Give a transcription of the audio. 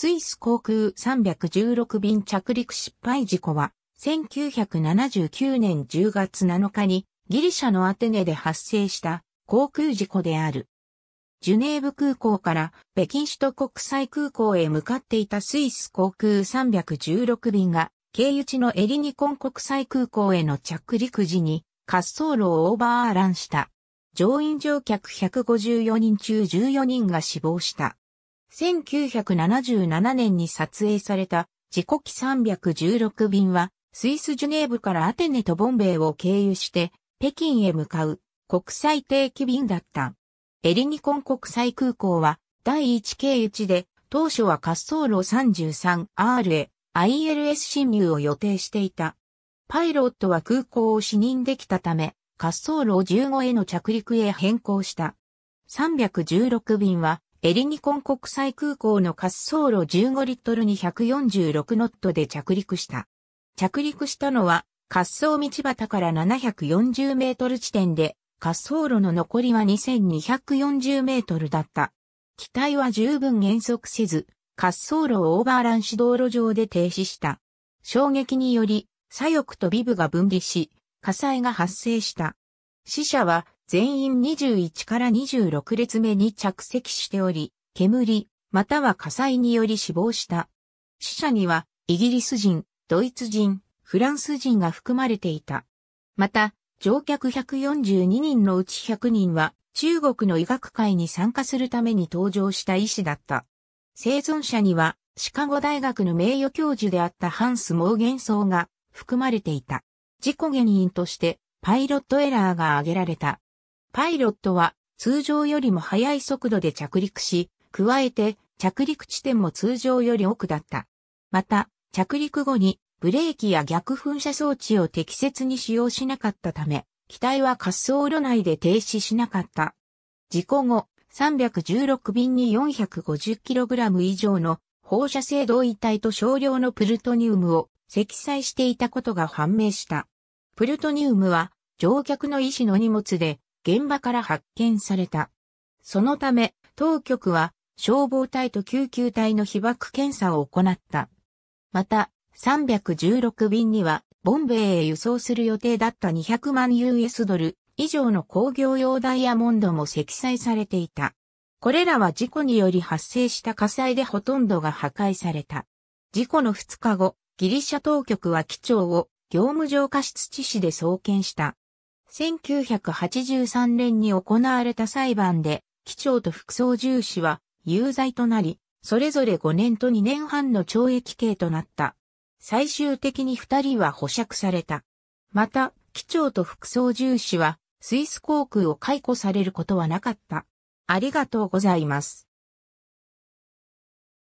スイス航空316便着陸失敗事故は、1979年10月7日にギリシャのアテネで発生した航空事故である。ジュネーブ空港から北京首都国際空港へ向かっていたスイス航空316便が経由地のエリニコン国際空港への着陸時に滑走路をオーバーアランした。乗員乗客154人中14人が死亡した。1977年に撮影された自己機316便は、スイスジュネーブからアテネとボンベイを経由して、北京へ向かう国際定期便だった。エリニコン国際空港は、第1経由地で、当初は滑走路 33R へ ILS 侵入を予定していた。パイロットは空港を視認できたため、滑走路15への着陸へ変更した。316便はエリニコン国際空港の滑走路15リットルに146ノットで着陸した。着陸したのは滑走道端から740メートル地点で滑走路の残りは2240メートルだった。機体は十分減速せず、滑走路をオーバーランし道路上で停止した。衝撃により、左翼とビブが分離し、火災が発生した。死者は全員21から26列目に着席しており、煙、または火災により死亡した。死者には、イギリス人、ドイツ人、フランス人が含まれていた。また、乗客142人のうち100人は、中国の医学会に参加するために登場した医師だった。生存者には、シカゴ大学の名誉教授であったハンス・モーゲンソーが含まれていた。事故原因として、パイロットエラーが挙げられた。パイロットは通常よりも速い速度で着陸し、加えて着陸地点も通常より奥だった。また、着陸後にブレーキや逆噴射装置を適切に使用しなかったため、機体は滑走路内で停止しなかった。事故後、316便に 450kg 以上の放射性同位体と少量のプルトニウムを積載していたことが判明した。プルトニウムは乗客の意思の荷物で現場から発見された。そのため、当局は消防隊と救急隊の被爆検査を行った。また、316便には、ボンベイへ輸送する予定だった200万 US ドル以上の工業用ダイヤモンドも積載されていた。これらは事故により発生した火災でほとんどが破壊された。事故の2日後、ギリシャ当局は機長を業務上過失致死で送検した。1983年に行われた裁判で、機長と副操縦士は有罪となり、それぞれ5年と2年半の懲役刑となった。最終的に2人は保釈された。また、機長と副操縦士は、スイス航空を解雇されることはなかった。ありがとうございます。